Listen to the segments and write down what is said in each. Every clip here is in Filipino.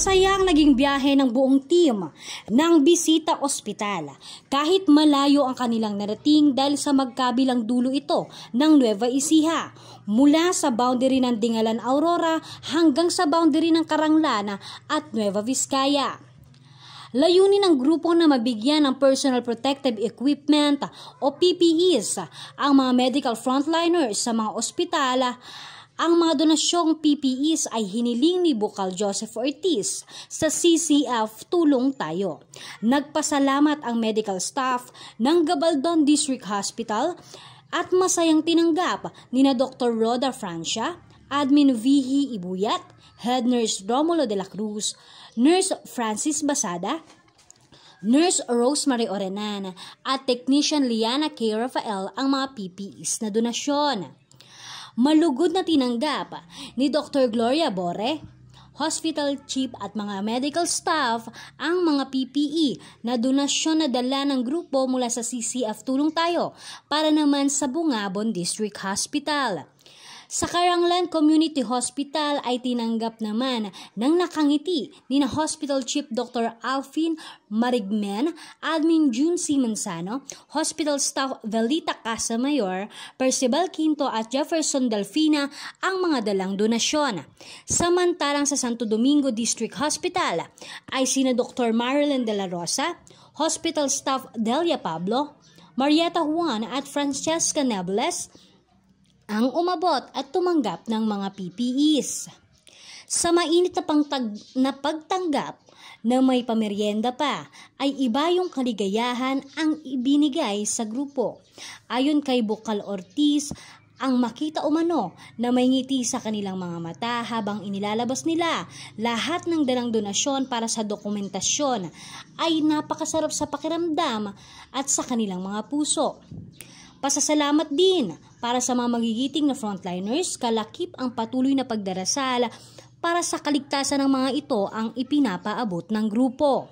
Masayang naging biyahe ng buong team ng bisita ospital kahit malayo ang kanilang narating dahil sa magkabilang dulo ito ng Nueva Ecija mula sa boundary ng Dingalan Aurora hanggang sa boundary ng Karanglana at Nueva Vizcaya. Layunin ng grupo na mabigyan ng personal protective equipment o PPEs ang mga medical frontliners sa mga ospitala ang mga donasyong PPEs ay hiniling ni Bukal Joseph Ortiz sa CCF Tulong Tayo. Nagpasalamat ang medical staff ng Gabaldon District Hospital at masayang tinanggap ni na Dr. Roda Francia, Admin Vihi Ibuyat, Head Nurse Romulo de la Cruz, Nurse Francis Basada, Nurse Rosemary Orenan at Technician Liana K. Rafael ang mga PPEs na donasyon malugod na tinanggap ni Dr. Gloria Bore, hospital chief at mga medical staff ang mga PPE na donasyon na dala ng grupo mula sa CCF Tulong Tayo para naman sa Bungabon District Hospital. Sa Karanglan Community Hospital ay tinanggap naman ng nakangiti ni na Hospital Chief Dr. Alvin Marigmen, Admin June C. Manzano, Hospital Staff Velita Casamayor, Percival Quinto at Jefferson Delfina ang mga dalang donasyon. Samantalang sa Santo Domingo District Hospital ay sina Dr. Marilyn De La Rosa, Hospital Staff Delia Pablo, Marietta Juan at Francesca Nebles, ang umabot at tumanggap ng mga PPEs. Sa mainit na, pangtag, na pagtanggap na may pamerienda pa ay iba yung kaligayahan ang ibinigay sa grupo. Ayon kay Bukal Ortiz, ang makita umano na may ngiti sa kanilang mga mata habang inilalabas nila lahat ng dalang donasyon para sa dokumentasyon ay napakasarap sa pakiramdam at sa kanilang mga puso. Pasasalamat din para sa mga magigiting na frontliners, kalakip ang patuloy na pagdarasal para sa kaligtasan ng mga ito ang ipinapaabot ng grupo.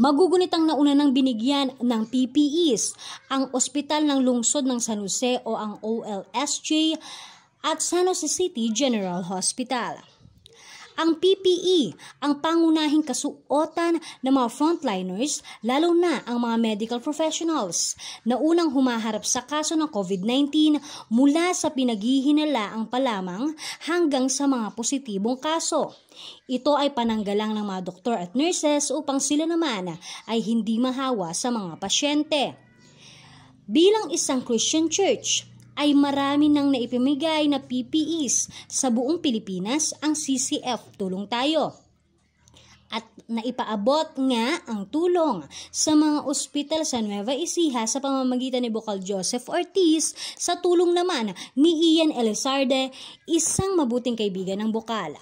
Magugunit ang nauna ng binigyan ng PPEs, ang Ospital ng Lungsod ng San Jose o ang OLSJ at San Jose City General Hospital. Ang PPE ang pangunahing kasuotan ng mga frontliners, lalo na ang mga medical professionals na unang humaharap sa kaso ng COVID-19 mula sa pinaghihinala ang palamang hanggang sa mga positibong kaso. Ito ay pananggalang ng mga doktor at nurses upang sila naman ay hindi mahawa sa mga pasyente. Bilang isang Christian church, ay marami nang naipimigay na PPEs sa buong Pilipinas ang CCF Tulong Tayo at naipaabot nga ang tulong sa mga ospital sa Nueva Ecija sa pamamagitan ni Bukal Joseph Ortiz sa tulong naman ni Ian Elizarde, isang mabuting kaibigan ng Bukal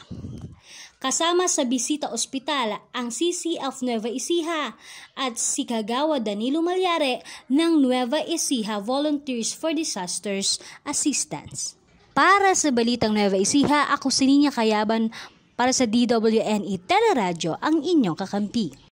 kasama sa bisita ospital ang CCF Nueva Ecija at si Kagawa Danilo Malyare ng Nueva Ecija Volunteers for Disasters Assistance. Para sa Balitang Nueva Ecija, ako si Ninya Kayaban para sa DWNE Teleradio, ang inyong kakampi.